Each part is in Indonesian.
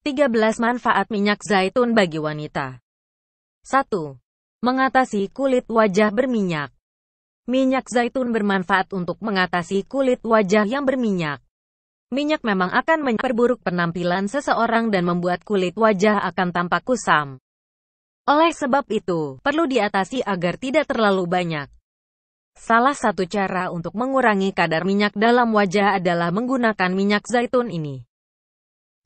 13 manfaat minyak zaitun bagi wanita. 1. Mengatasi kulit wajah berminyak. Minyak zaitun bermanfaat untuk mengatasi kulit wajah yang berminyak. Minyak memang akan memperburuk penampilan seseorang dan membuat kulit wajah akan tampak kusam. Oleh sebab itu, perlu diatasi agar tidak terlalu banyak. Salah satu cara untuk mengurangi kadar minyak dalam wajah adalah menggunakan minyak zaitun ini.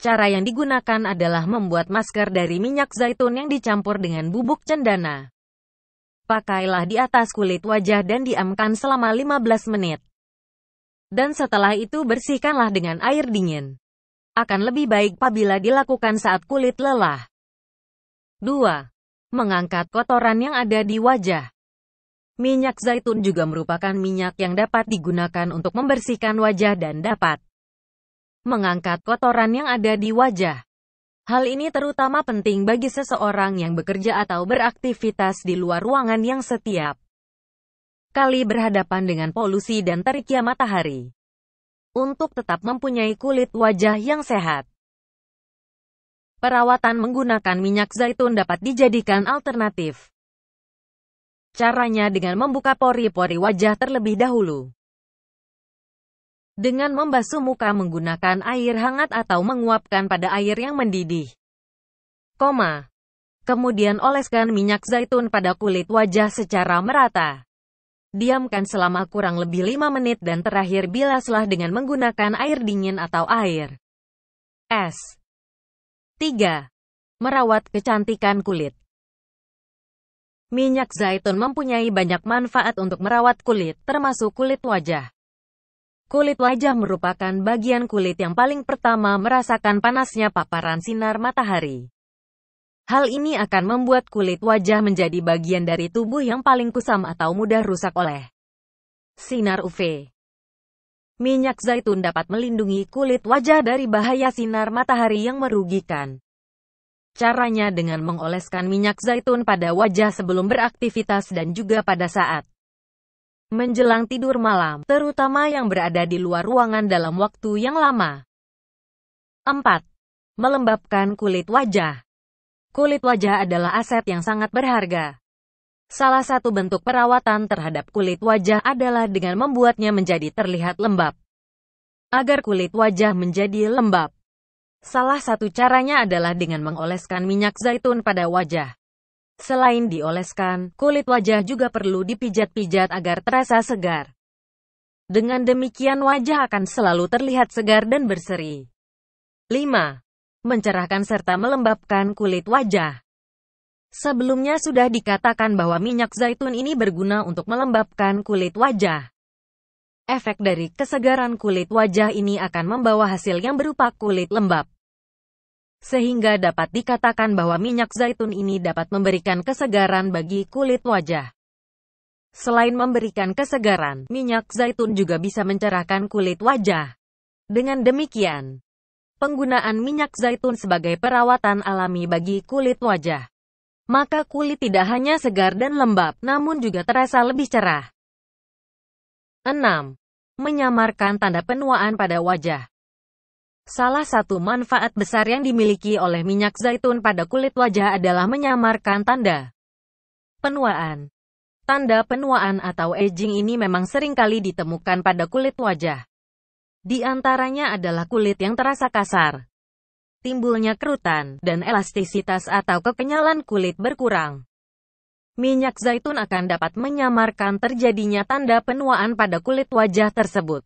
Cara yang digunakan adalah membuat masker dari minyak zaitun yang dicampur dengan bubuk cendana. Pakailah di atas kulit wajah dan diamkan selama 15 menit. Dan setelah itu bersihkanlah dengan air dingin. Akan lebih baik apabila dilakukan saat kulit lelah. 2. Mengangkat kotoran yang ada di wajah. Minyak zaitun juga merupakan minyak yang dapat digunakan untuk membersihkan wajah dan dapat mengangkat kotoran yang ada di wajah. Hal ini terutama penting bagi seseorang yang bekerja atau beraktivitas di luar ruangan yang setiap kali berhadapan dengan polusi dan teriknya matahari. Untuk tetap mempunyai kulit wajah yang sehat. Perawatan menggunakan minyak zaitun dapat dijadikan alternatif. Caranya dengan membuka pori-pori wajah terlebih dahulu dengan membasuh muka menggunakan air hangat atau menguapkan pada air yang mendidih. Koma. Kemudian oleskan minyak zaitun pada kulit wajah secara merata. Diamkan selama kurang lebih 5 menit dan terakhir bilaslah dengan menggunakan air dingin atau air. Es. 3. Merawat kecantikan kulit. Minyak zaitun mempunyai banyak manfaat untuk merawat kulit, termasuk kulit wajah. Kulit wajah merupakan bagian kulit yang paling pertama merasakan panasnya paparan sinar matahari. Hal ini akan membuat kulit wajah menjadi bagian dari tubuh yang paling kusam atau mudah rusak oleh sinar UV. Minyak zaitun dapat melindungi kulit wajah dari bahaya sinar matahari yang merugikan. Caranya dengan mengoleskan minyak zaitun pada wajah sebelum beraktivitas dan juga pada saat menjelang tidur malam, terutama yang berada di luar ruangan dalam waktu yang lama. 4. Melembabkan kulit wajah Kulit wajah adalah aset yang sangat berharga. Salah satu bentuk perawatan terhadap kulit wajah adalah dengan membuatnya menjadi terlihat lembab. Agar kulit wajah menjadi lembab, salah satu caranya adalah dengan mengoleskan minyak zaitun pada wajah. Selain dioleskan, kulit wajah juga perlu dipijat-pijat agar terasa segar. Dengan demikian wajah akan selalu terlihat segar dan berseri. 5. Mencerahkan serta melembabkan kulit wajah. Sebelumnya sudah dikatakan bahwa minyak zaitun ini berguna untuk melembabkan kulit wajah. Efek dari kesegaran kulit wajah ini akan membawa hasil yang berupa kulit lembab sehingga dapat dikatakan bahwa minyak zaitun ini dapat memberikan kesegaran bagi kulit wajah. Selain memberikan kesegaran, minyak zaitun juga bisa mencerahkan kulit wajah. Dengan demikian, penggunaan minyak zaitun sebagai perawatan alami bagi kulit wajah, maka kulit tidak hanya segar dan lembab, namun juga terasa lebih cerah. 6. Menyamarkan tanda penuaan pada wajah Salah satu manfaat besar yang dimiliki oleh minyak zaitun pada kulit wajah adalah menyamarkan tanda penuaan. Tanda penuaan atau aging ini memang seringkali ditemukan pada kulit wajah. Di antaranya adalah kulit yang terasa kasar, timbulnya kerutan, dan elastisitas atau kekenyalan kulit berkurang. Minyak zaitun akan dapat menyamarkan terjadinya tanda penuaan pada kulit wajah tersebut.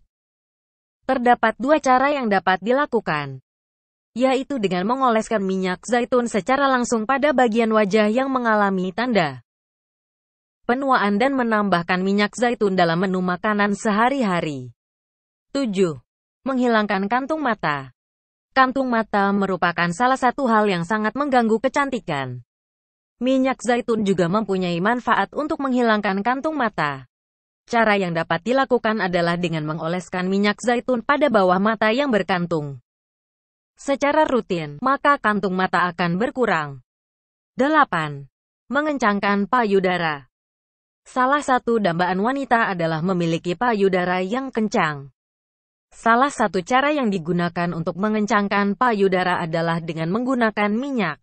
Terdapat dua cara yang dapat dilakukan, yaitu dengan mengoleskan minyak zaitun secara langsung pada bagian wajah yang mengalami tanda penuaan dan menambahkan minyak zaitun dalam menu makanan sehari-hari. 7. Menghilangkan kantung mata Kantung mata merupakan salah satu hal yang sangat mengganggu kecantikan. Minyak zaitun juga mempunyai manfaat untuk menghilangkan kantung mata. Cara yang dapat dilakukan adalah dengan mengoleskan minyak zaitun pada bawah mata yang berkantung. Secara rutin, maka kantung mata akan berkurang. 8. Mengencangkan payudara Salah satu dambaan wanita adalah memiliki payudara yang kencang. Salah satu cara yang digunakan untuk mengencangkan payudara adalah dengan menggunakan minyak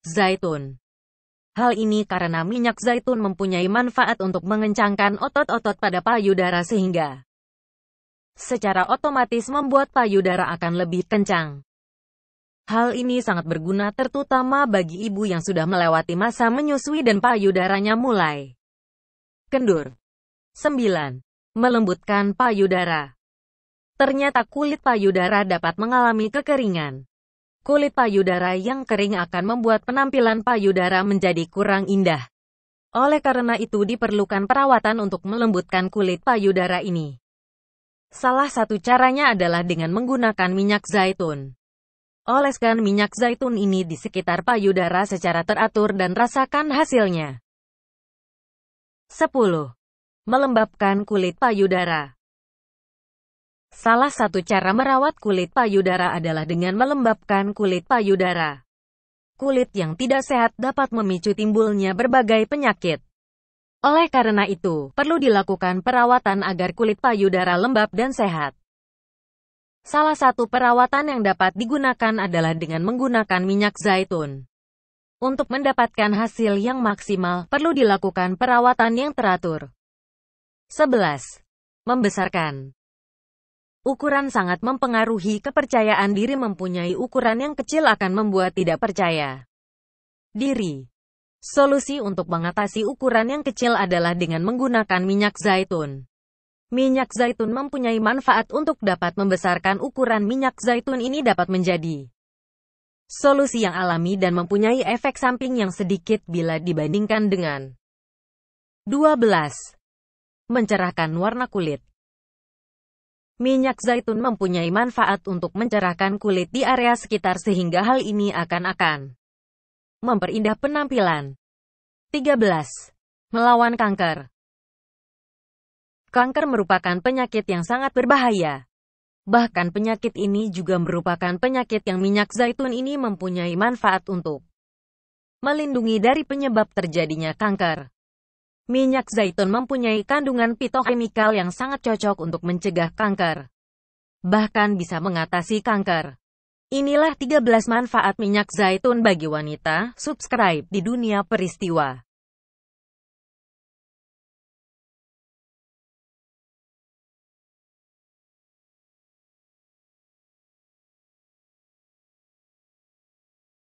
zaitun. Hal ini karena minyak zaitun mempunyai manfaat untuk mengencangkan otot-otot pada payudara sehingga secara otomatis membuat payudara akan lebih kencang. Hal ini sangat berguna terutama bagi ibu yang sudah melewati masa menyusui dan payudaranya mulai kendur. 9. Melembutkan payudara. Ternyata kulit payudara dapat mengalami kekeringan. Kulit payudara yang kering akan membuat penampilan payudara menjadi kurang indah. Oleh karena itu diperlukan perawatan untuk melembutkan kulit payudara ini. Salah satu caranya adalah dengan menggunakan minyak zaitun. Oleskan minyak zaitun ini di sekitar payudara secara teratur dan rasakan hasilnya. 10. Melembabkan kulit payudara Salah satu cara merawat kulit payudara adalah dengan melembabkan kulit payudara. Kulit yang tidak sehat dapat memicu timbulnya berbagai penyakit. Oleh karena itu, perlu dilakukan perawatan agar kulit payudara lembab dan sehat. Salah satu perawatan yang dapat digunakan adalah dengan menggunakan minyak zaitun. Untuk mendapatkan hasil yang maksimal, perlu dilakukan perawatan yang teratur. 11. Membesarkan Ukuran sangat mempengaruhi kepercayaan diri mempunyai ukuran yang kecil akan membuat tidak percaya diri. Solusi untuk mengatasi ukuran yang kecil adalah dengan menggunakan minyak zaitun. Minyak zaitun mempunyai manfaat untuk dapat membesarkan ukuran minyak zaitun ini dapat menjadi solusi yang alami dan mempunyai efek samping yang sedikit bila dibandingkan dengan 12. Mencerahkan warna kulit Minyak zaitun mempunyai manfaat untuk mencerahkan kulit di area sekitar sehingga hal ini akan-akan memperindah penampilan. 13. Melawan kanker Kanker merupakan penyakit yang sangat berbahaya. Bahkan penyakit ini juga merupakan penyakit yang minyak zaitun ini mempunyai manfaat untuk melindungi dari penyebab terjadinya kanker. Minyak zaitun mempunyai kandungan pitohemikal yang sangat cocok untuk mencegah kanker. Bahkan bisa mengatasi kanker. Inilah 13 manfaat minyak zaitun bagi wanita, subscribe di dunia peristiwa.